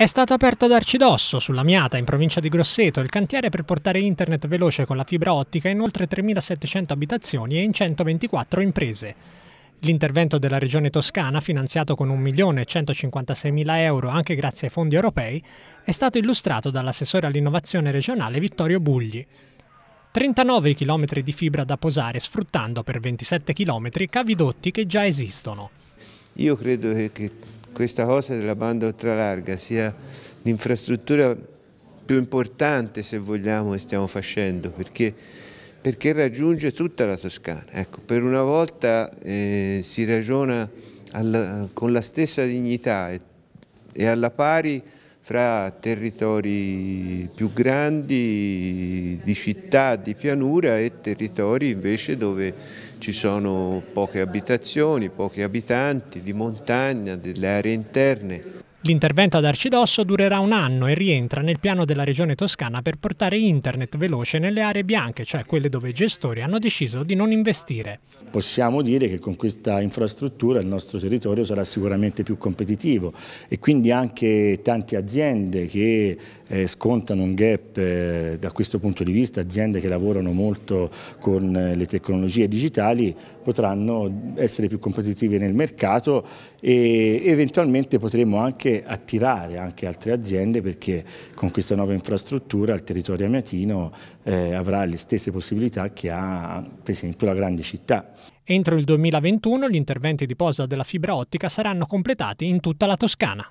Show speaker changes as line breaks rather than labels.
È stato aperto ad Arcidosso, sulla Miata, in provincia di Grosseto, il cantiere per portare internet veloce con la fibra ottica in oltre 3.700 abitazioni e in 124 imprese. L'intervento della Regione Toscana, finanziato con 1.156.000 euro anche grazie ai fondi europei, è stato illustrato dall'assessore all'innovazione regionale Vittorio Bugli. 39 km di fibra da posare, sfruttando per 27 km cavidotti che già esistono.
Io credo che, che questa cosa della banda ultralarga sia l'infrastruttura più importante se vogliamo che stiamo facendo perché, perché raggiunge tutta la Toscana. Ecco, per una volta eh, si ragiona alla, con la stessa dignità e, e alla pari fra territori più grandi, di città, di pianura e territori invece dove ci sono poche abitazioni, pochi abitanti, di montagna, delle aree interne.
L'intervento ad Arcidosso durerà un anno e rientra nel piano della Regione Toscana per portare internet veloce nelle aree bianche, cioè quelle dove i gestori hanno deciso di non investire.
Possiamo dire che con questa infrastruttura il nostro territorio sarà sicuramente più competitivo e quindi anche tante aziende che eh, scontano un gap eh, da questo punto di vista, aziende che lavorano molto con eh, le tecnologie digitali, potranno essere più competitive nel mercato e eventualmente potremo anche attirare anche altre aziende perché con questa nuova infrastruttura il territorio amiatino eh, avrà le stesse possibilità che ha per esempio la grande città.
Entro il 2021
gli interventi di posa della fibra ottica saranno completati in tutta la Toscana.